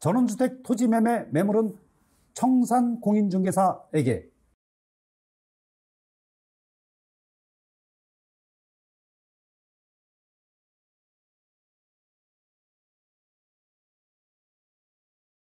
전원주택 토지 매매 매물은 청산 공인중개사에게